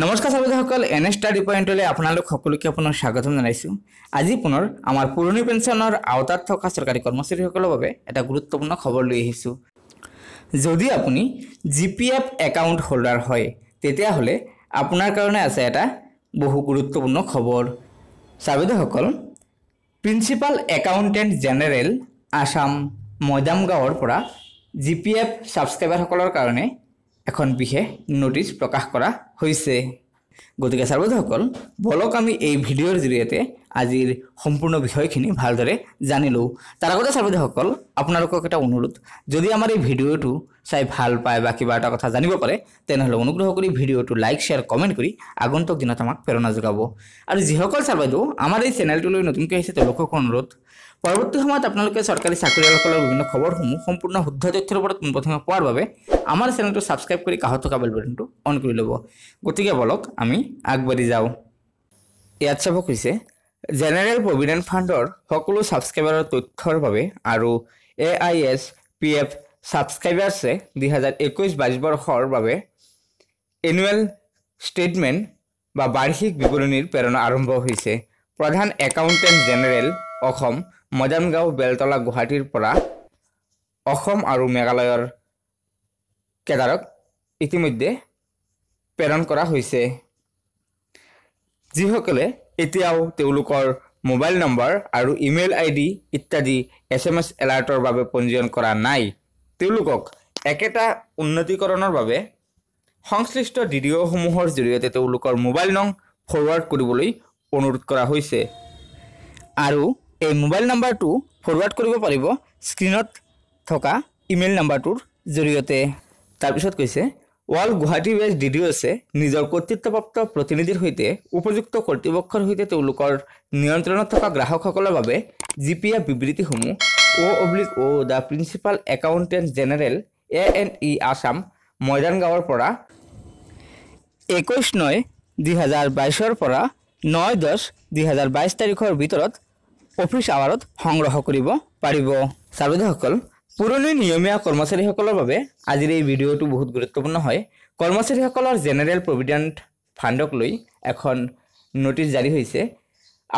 নমস্কাৰ সবুজসকল এনে ষ্টাডি পইণ্টলৈ আপোনালোক সকলোকে আপোনাৰ স্বাগতম জনাইছোঁ আজি পুনৰ আমাৰ পুৰণি পেঞ্চনৰ আওতাত থকা চৰকাৰী কৰ্মচাৰীসকলৰ বাবে এটা গুৰুত্বপূৰ্ণ খবৰ লৈ আহিছোঁ যদি আপুনি G P F account holder হয় তেতিয়াহ'লে আপোনাৰ কাৰণে আছে এটা বহু গুৰুত্বপূৰ্ণ খবৰ চাবিদসকল principal accountant general Assam Maidam গাঁৱৰ পৰা জি পি এফ ছাবস্ক্ৰাইবাৰসকলৰ কাৰণে এখন বিশেষ নোটিচ প্ৰকাশ কৰা হৈছে গতিকে সাৰ্বধসকল বলক আমি এই ভিডিঅ'ৰ জৰিয়তে আজিৰ সম্পূৰ্ণ বিষয়খিনি ভালদৰে জানি লওঁ তাৰ আগতে চাৰ্বদেসকল আপোনালোকক এটা অনুৰোধ যদি আমাৰ এই ভিডিঅ'টো চাই ভাল পায় বা কিবা এটা কথা জানিব পাৰে তেনেহ'লে অনুগ্ৰহ কৰি ভিডিঅ'টো লাইক শ্বেয়াৰ কমেণ্ট কৰি আগন্তুক দিনত আমাক প্ৰেৰণা যোগাব আৰু যিসকল চাৰ বাইদেউ আমাৰ এই চেনেলটোলৈ নতুনকৈ আহিছে তেওঁলোকক অনুৰোধ পৰৱৰ্তী সময়ত আপোনালোকে চৰকাৰী চাকৰিয়ালসকলৰ বিভিন্ন খবৰসমূহ সম্পূৰ্ণ শুদ্ধ তথ্যৰ ওপৰত পোনপ্ৰথমে পোৱাৰ বাবে আমাৰ চেনেলটো ছাবস্ক্ৰাইব কৰি কাষত থকা বেল বটনটো অন কৰি ল'ব গতিকে বলক আমি আগবাঢ়ি যাওঁ ইয়াত চাব খুজিছে জেনেৰেল প্ৰভিডেণ্ট ফাণ্ডৰ সকলো ছাবস্ক্ৰাইবাৰৰ তথ্যৰ বাবে আৰু A I S P F ছাবস্ক্ৰাইবাৰ্ছে দুহেজাৰ একৈছ বাইছ বৰ্ষৰ বাবে এনুৱেল ষ্টেটমেণ্ট বা বাৰ্ষিক বিৱৰণীৰ প্ৰেৰণা আৰম্ভ হৈছে প্ৰধান একাউণ্টেণ্ট জেনেৰেল অসম মজানগাঁও বেলতলা গুৱাহাটীৰ পৰা অসম আৰু মেঘালয়ৰ কেডাৰক ইতিমধ্যে প্ৰেৰণ কৰা হৈছে যিসকলে এতিয়াও তেওঁলোকৰ মোবাইল নম্বৰ আৰু ইমেইল আই ডি ইত্যাদি এছ এম এছ এলাৰ্টৰ বাবে পঞ্জীয়ন কৰা নাই তেওঁলোকক একেটা উন্নতিকৰণৰ বাবে সংশ্লিষ্ট ডি ডি অ'সমূহৰ জৰিয়তে তেওঁলোকৰ মোবাইল নং ফৰৱাৰ্ড কৰিবলৈ অনুৰোধ কৰা হৈছে আৰু এই মোবাইল নম্বৰটো ফৰৱাৰ্ড কৰিব পাৰিব স্ক্ৰীণত থকা ইমেইল নম্বৰটোৰ জৰিয়তে তাৰপিছত কৈছে ৱাল গুৱাহাটী ৱেষ্ট ডি ডি অ'ছে নিজৰ কৰ্তৃত্বপ্ৰাপ্ত প্ৰতিনিধিৰ সৈতে উপযুক্ত কৰ্তৃপক্ষৰ সৈতে তেওঁলোকৰ নিয়ন্ত্ৰণত থকা গ্ৰাহকসকলৰ বাবে জি পি এফ বিবৃতিসমূহ O' oblique O' the principal accountant general A N E Assam Maidan গাঁৱৰ পৰা একৈছ ন দুহেজাৰ বাইছৰ পৰা ন দহ দুহেজাৰ বাইছ তাৰিখৰ ভিতৰত অফিচ আৱাৰত সংগ্ৰহ কৰিব পাৰিব চাৰোদাসকল পুৰণি নিয়মীয়া কৰ্মচাৰীসকলৰ বাবে আজিৰ এই ভিডিঅ'টো বহুত গুৰুত্বপূৰ্ণ হয় কৰ্মচাৰীসকলৰ জেনেৰেল প্ৰভিডেণ্ট ফাণ্ডক লৈ এখন নটিচ জাৰি হৈছে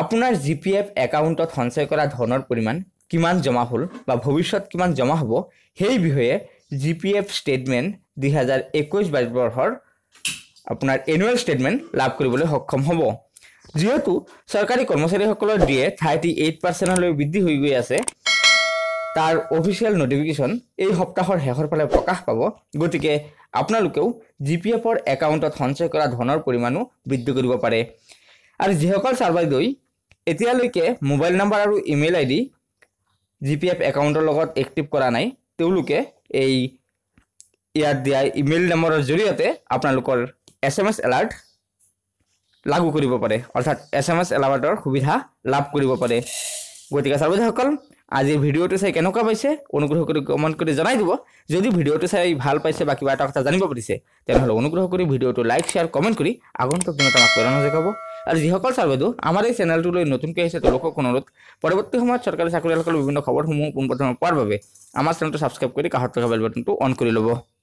আপোনাৰ জি পি এফ একাউণ্টত সঞ্চয় কৰা ধনৰ পৰিমাণ কিমান জমা হ'ল বা ভৱিষ্যত কিমান জমা হ'ব সেই বিষয়ে জি পি এফ ষ্টেটমেণ্ট দুহেজাৰ একৈছ বাইছ বৰ্ষৰ আপোনাৰ এনুৱেল ষ্টেটমেণ্ট লাভ কৰিবলৈ সক্ষম হ'ব যিহেতু চৰকাৰী কৰ্মচাৰীসকলৰ ডি থাৰ্টি এইট পাৰ্চেণ্টলৈ বৃদ্ধি হৈ গৈ আছে তাৰ অফিচিয়েল ন'টিফিকেশ্যন এই সপ্তাহৰ শেষৰ ফালে প্ৰকাশ পাব গতিকে আপোনালোকেও জি পি এফৰ একাউণ্টত সঞ্চয় কৰা ধনৰ পৰিমাণো বৃদ্ধি কৰিব পাৰে আৰু যিসকল ছাৰ বাইদেউ এতিয়ালৈকে মোবাইল নম্বৰ আৰু email ID G P P এফ একাউণ্টৰ লগত এক্টিভ কৰা নাই তেওঁলোকে এই ইয়াত দিয়া ইমেইল নম্বৰৰ জৰিয়তে আপোনালোকৰ এছ এম এছ এলাৰ্ট লাগু কৰিব পাৰে অৰ্থাৎ এছ এম এছ এলাৰ্টৰ সুবিধা লাভ কৰিব পাৰে গতিকে ছাৰ আজিৰ ভিডিঅ'টো চাই কেনেকুৱা পাইছে অনুগ্ৰহ কৰি কমেণ্ট কৰি জনাই দিব যদি ভিডিঅ'টো চাই ভাল পাইছে বা কিবা এটা কথা জানিব পাৰিছে তেনেহ'লে অনুগ্ৰহ কৰি ভিডিঅ'টো লাইক শ্বেয়াৰ কমেণ্ট কৰি আগন্তুক দিনত আমাক প্ৰেৰণা জগাব আৰু যিসকল ছাৰ বাইদেউ আমাৰ এই চেনেলটোলৈ নতুনকৈ আহিছে তেওঁলোকক অনুৰোধ পৰৱৰ্তী সময়ত চৰকাৰী চাকৰিয়ালসকলৰ বিভিন্ন খবৰসমূহ পোনপ্ৰথমে পোৱাৰ বাবে আমাৰ চেনেলটো ছাবস্ক্ৰাইব কৰি কাষত থকা বেল বটনটো অন কৰি ল'ব